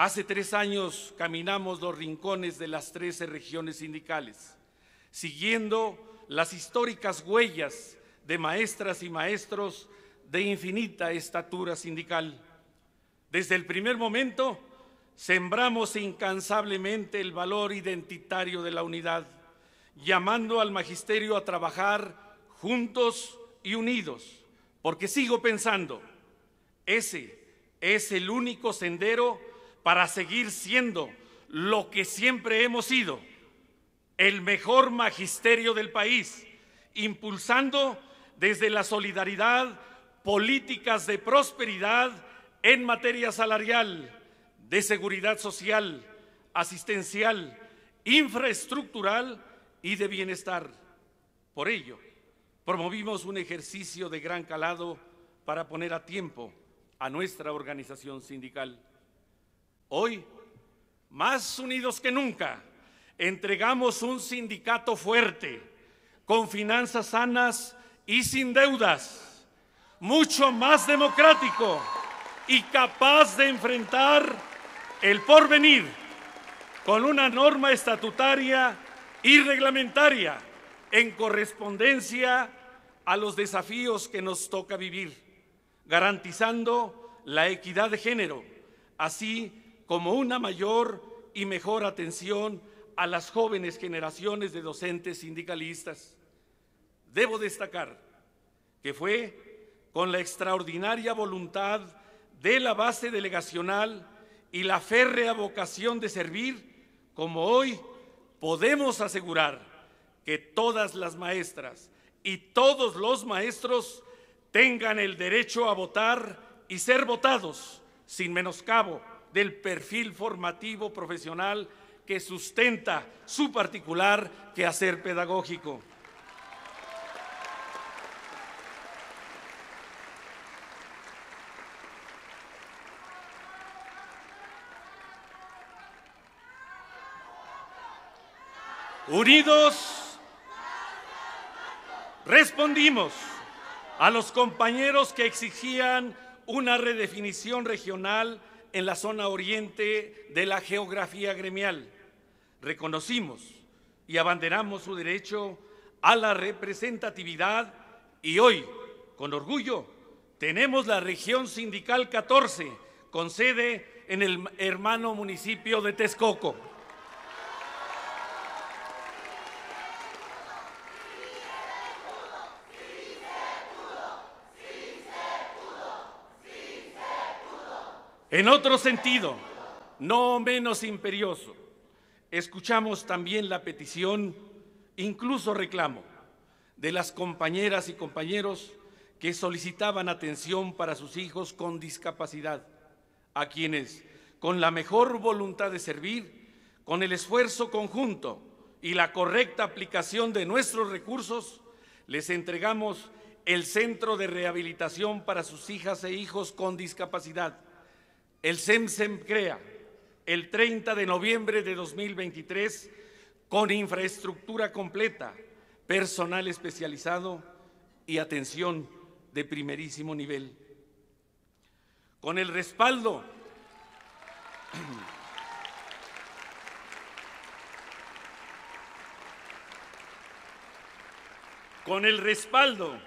Hace tres años caminamos los rincones de las 13 regiones sindicales, siguiendo las históricas huellas de maestras y maestros de infinita estatura sindical. Desde el primer momento, sembramos incansablemente el valor identitario de la unidad, llamando al magisterio a trabajar juntos y unidos, porque sigo pensando, ese es el único sendero para seguir siendo lo que siempre hemos sido, el mejor magisterio del país, impulsando desde la solidaridad políticas de prosperidad en materia salarial, de seguridad social, asistencial, infraestructural y de bienestar. Por ello, promovimos un ejercicio de gran calado para poner a tiempo a nuestra organización sindical. Hoy, más unidos que nunca, entregamos un sindicato fuerte, con finanzas sanas y sin deudas, mucho más democrático y capaz de enfrentar el porvenir con una norma estatutaria y reglamentaria en correspondencia a los desafíos que nos toca vivir, garantizando la equidad de género, así como una mayor y mejor atención a las jóvenes generaciones de docentes sindicalistas. Debo destacar que fue con la extraordinaria voluntad de la base delegacional y la férrea vocación de servir, como hoy podemos asegurar que todas las maestras y todos los maestros tengan el derecho a votar y ser votados sin menoscabo del perfil formativo profesional que sustenta su particular quehacer pedagógico. Unidos respondimos a los compañeros que exigían una redefinición regional en la zona oriente de la geografía gremial. Reconocimos y abanderamos su derecho a la representatividad y hoy, con orgullo, tenemos la región sindical 14, con sede en el hermano municipio de Texcoco. En otro sentido, no menos imperioso, escuchamos también la petición, incluso reclamo, de las compañeras y compañeros que solicitaban atención para sus hijos con discapacidad, a quienes, con la mejor voluntad de servir, con el esfuerzo conjunto y la correcta aplicación de nuestros recursos, les entregamos el Centro de Rehabilitación para sus hijas e hijos con discapacidad, el SEMSEM crea el 30 de noviembre de 2023 con infraestructura completa, personal especializado y atención de primerísimo nivel. Con el respaldo con el respaldo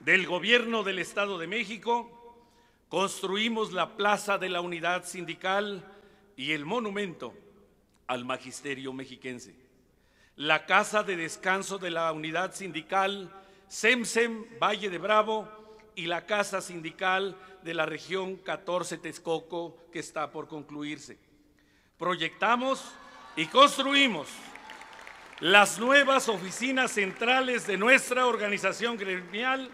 del gobierno del Estado de México Construimos la Plaza de la Unidad Sindical y el monumento al magisterio mexiquense. La Casa de Descanso de la Unidad Sindical, SEMSEM, Valle de Bravo, y la Casa Sindical de la Región 14 Texcoco, que está por concluirse. Proyectamos y construimos las nuevas oficinas centrales de nuestra organización gremial,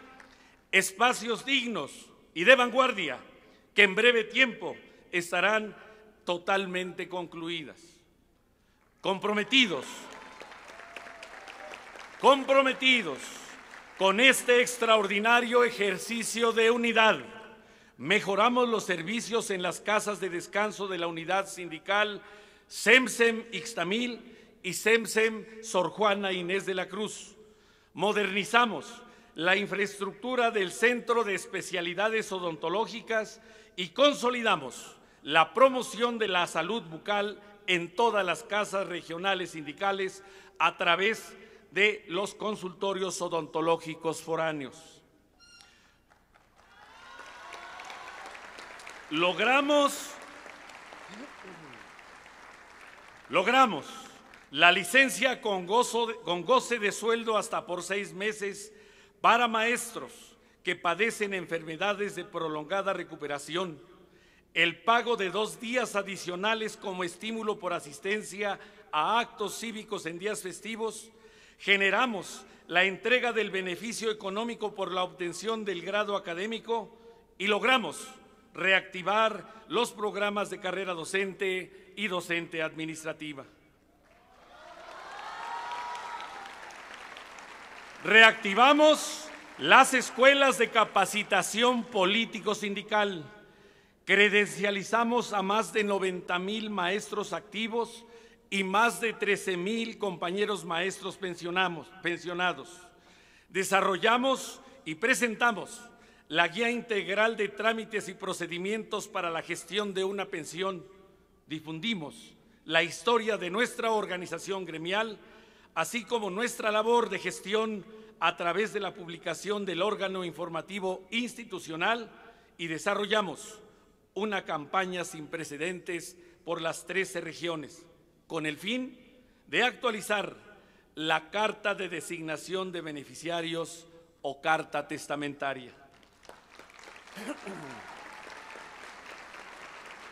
espacios dignos y de vanguardia que en breve tiempo estarán totalmente concluidas. Comprometidos, comprometidos con este extraordinario ejercicio de unidad, mejoramos los servicios en las casas de descanso de la unidad sindical SEMSEM Ixtamil y SEMSEM Sor Juana Inés de la Cruz. Modernizamos la infraestructura del Centro de Especialidades Odontológicas y consolidamos la promoción de la salud bucal en todas las casas regionales sindicales a través de los consultorios odontológicos foráneos. Logramos, logramos la licencia con, con goce de sueldo hasta por seis meses para maestros que padecen enfermedades de prolongada recuperación, el pago de dos días adicionales como estímulo por asistencia a actos cívicos en días festivos, generamos la entrega del beneficio económico por la obtención del grado académico y logramos reactivar los programas de carrera docente y docente administrativa. Reactivamos las escuelas de capacitación político-sindical. Credencializamos a más de 90 mil maestros activos y más de 13 mil compañeros maestros pensionamos, pensionados. Desarrollamos y presentamos la guía integral de trámites y procedimientos para la gestión de una pensión. Difundimos la historia de nuestra organización gremial así como nuestra labor de gestión a través de la publicación del órgano informativo institucional y desarrollamos una campaña sin precedentes por las 13 regiones, con el fin de actualizar la Carta de Designación de Beneficiarios o Carta Testamentaria.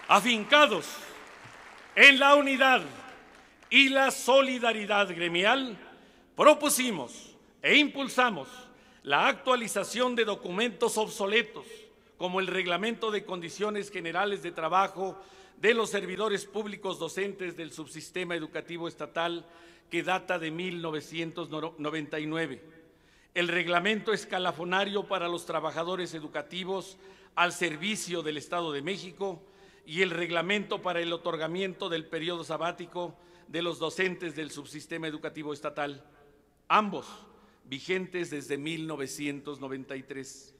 Afincados en la unidad y la solidaridad gremial, propusimos e impulsamos la actualización de documentos obsoletos, como el Reglamento de Condiciones Generales de Trabajo de los Servidores Públicos Docentes del Subsistema Educativo Estatal, que data de 1999, el Reglamento Escalafonario para los Trabajadores Educativos al Servicio del Estado de México y el Reglamento para el Otorgamiento del Periodo Sabático de los docentes del subsistema educativo estatal, ambos vigentes desde 1993.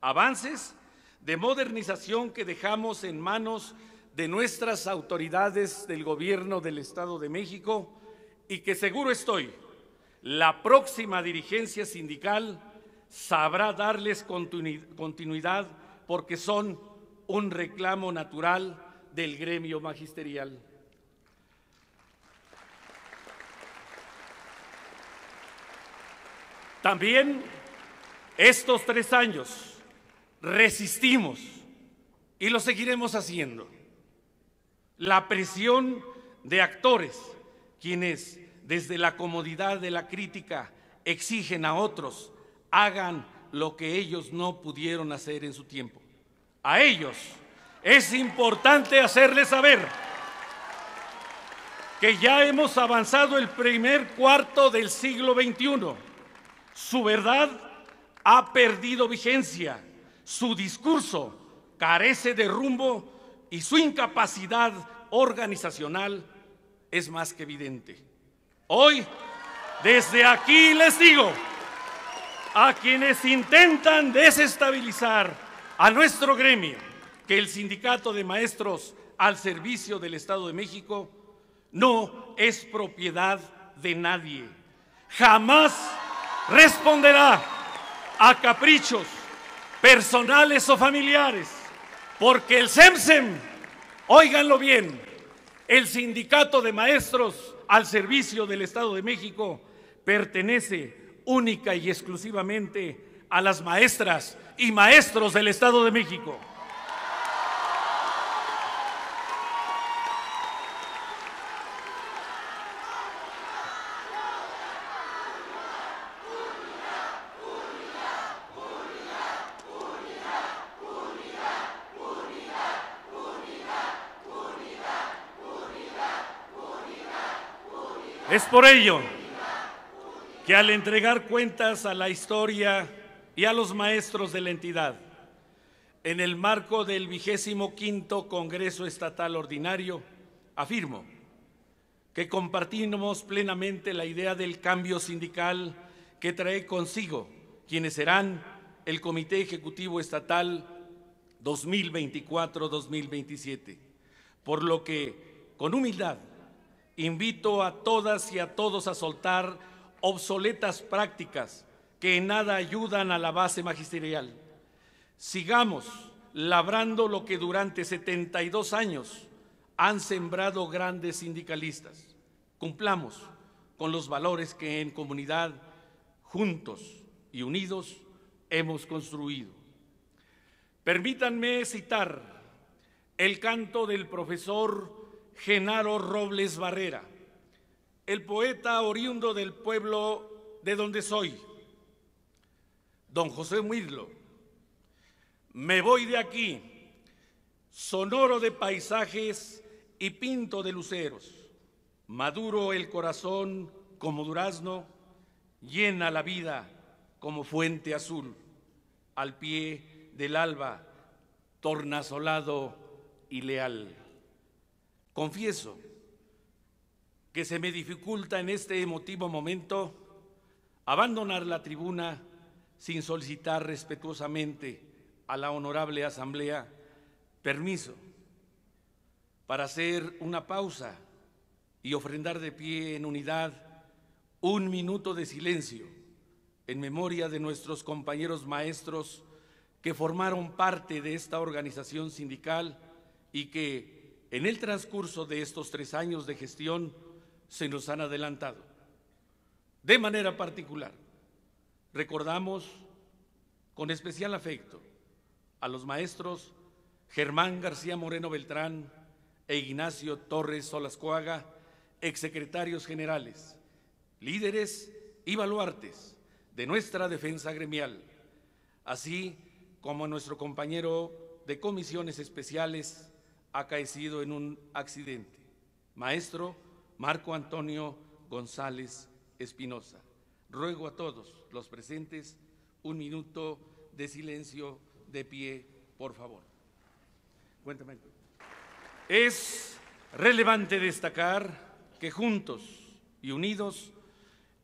Avances de modernización que dejamos en manos de nuestras autoridades del Gobierno del Estado de México y que seguro estoy, la próxima dirigencia sindical sabrá darles continuidad porque son un reclamo natural del gremio magisterial. También estos tres años resistimos y lo seguiremos haciendo. La presión de actores, quienes desde la comodidad de la crítica exigen a otros hagan lo que ellos no pudieron hacer en su tiempo. A ellos es importante hacerles saber que ya hemos avanzado el primer cuarto del siglo XXI su verdad ha perdido vigencia, su discurso carece de rumbo y su incapacidad organizacional es más que evidente. Hoy, desde aquí les digo, a quienes intentan desestabilizar a nuestro gremio, que el sindicato de maestros al servicio del Estado de México no es propiedad de nadie. Jamás responderá a caprichos personales o familiares, porque el SEMSEM, oíganlo bien, el sindicato de maestros al servicio del Estado de México pertenece única y exclusivamente a las maestras y maestros del Estado de México. Es por ello que al entregar cuentas a la historia y a los maestros de la entidad, en el marco del vigésimo quinto Congreso Estatal Ordinario, afirmo que compartimos plenamente la idea del cambio sindical que trae consigo quienes serán el Comité Ejecutivo Estatal 2024-2027, por lo que con humildad Invito a todas y a todos a soltar obsoletas prácticas que en nada ayudan a la base magisterial. Sigamos labrando lo que durante 72 años han sembrado grandes sindicalistas. Cumplamos con los valores que en comunidad, juntos y unidos, hemos construido. Permítanme citar el canto del profesor Genaro Robles Barrera, el poeta oriundo del pueblo de donde soy, don José Muirlo. Me voy de aquí, sonoro de paisajes y pinto de luceros, maduro el corazón como durazno, llena la vida como fuente azul, al pie del alba, tornasolado y leal. Confieso que se me dificulta en este emotivo momento abandonar la tribuna sin solicitar respetuosamente a la honorable Asamblea permiso para hacer una pausa y ofrendar de pie en unidad un minuto de silencio en memoria de nuestros compañeros maestros que formaron parte de esta organización sindical y que en el transcurso de estos tres años de gestión se nos han adelantado. De manera particular, recordamos con especial afecto a los maestros Germán García Moreno Beltrán e Ignacio Torres Solascoaga, exsecretarios generales, líderes y baluartes de nuestra defensa gremial, así como a nuestro compañero de comisiones especiales, acaecido en un accidente, maestro Marco Antonio González Espinosa. Ruego a todos los presentes un minuto de silencio de pie, por favor. Cuéntame. Es relevante destacar que juntos y unidos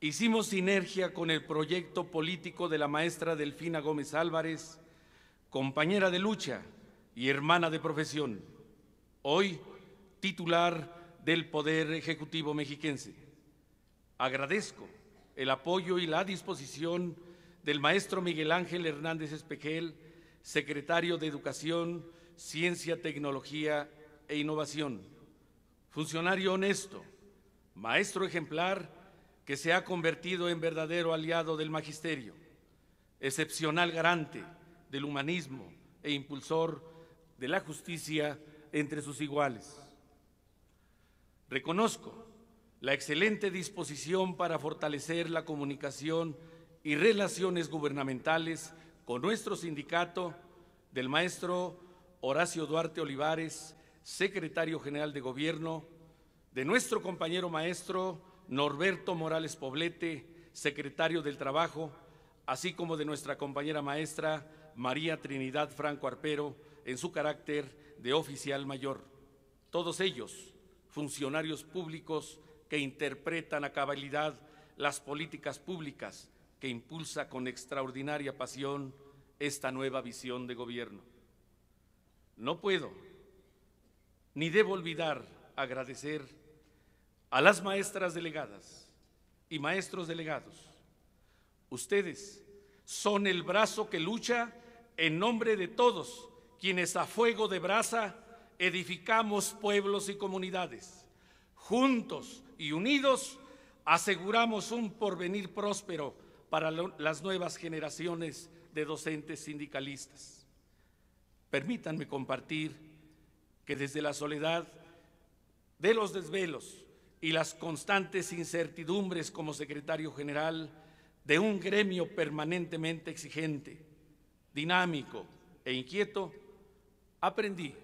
hicimos sinergia con el proyecto político de la maestra Delfina Gómez Álvarez, compañera de lucha y hermana de profesión hoy titular del Poder Ejecutivo mexiquense. Agradezco el apoyo y la disposición del maestro Miguel Ángel Hernández Espejel, secretario de Educación, Ciencia, Tecnología e Innovación. Funcionario honesto, maestro ejemplar que se ha convertido en verdadero aliado del magisterio, excepcional garante del humanismo e impulsor de la justicia entre sus iguales. Reconozco la excelente disposición para fortalecer la comunicación y relaciones gubernamentales con nuestro sindicato del maestro Horacio Duarte Olivares, secretario general de Gobierno, de nuestro compañero maestro Norberto Morales Poblete, secretario del Trabajo, así como de nuestra compañera maestra María Trinidad Franco Arpero en su carácter de oficial mayor, todos ellos funcionarios públicos que interpretan a cabalidad las políticas públicas que impulsa con extraordinaria pasión esta nueva visión de gobierno. No puedo ni debo olvidar agradecer a las maestras delegadas y maestros delegados. Ustedes son el brazo que lucha en nombre de todos quienes a fuego de brasa edificamos pueblos y comunidades. Juntos y unidos aseguramos un porvenir próspero para las nuevas generaciones de docentes sindicalistas. Permítanme compartir que desde la soledad de los desvelos y las constantes incertidumbres como secretario general de un gremio permanentemente exigente, dinámico e inquieto, Aprendí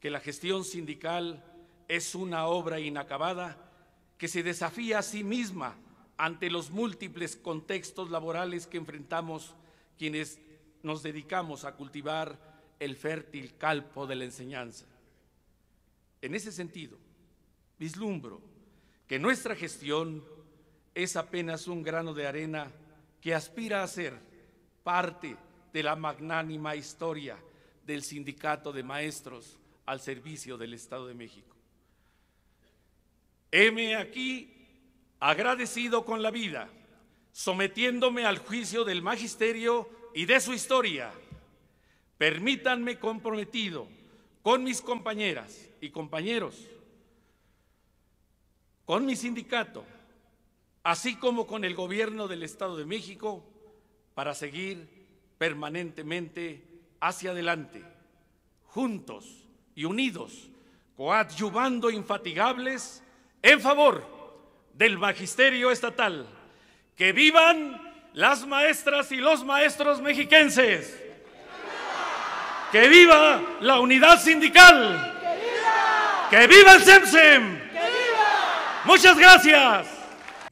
que la gestión sindical es una obra inacabada que se desafía a sí misma ante los múltiples contextos laborales que enfrentamos quienes nos dedicamos a cultivar el fértil calpo de la enseñanza. En ese sentido, vislumbro que nuestra gestión es apenas un grano de arena que aspira a ser parte de la magnánima historia del sindicato de maestros al servicio del Estado de México. Heme aquí agradecido con la vida, sometiéndome al juicio del magisterio y de su historia. Permítanme comprometido con mis compañeras y compañeros, con mi sindicato, así como con el gobierno del Estado de México, para seguir permanentemente hacia adelante, juntos y unidos, coadyuvando infatigables en favor del magisterio estatal. ¡Que vivan las maestras y los maestros mexiquenses! ¡Que viva la unidad sindical! ¡Que viva, el CEMSEM! Muchas gracias.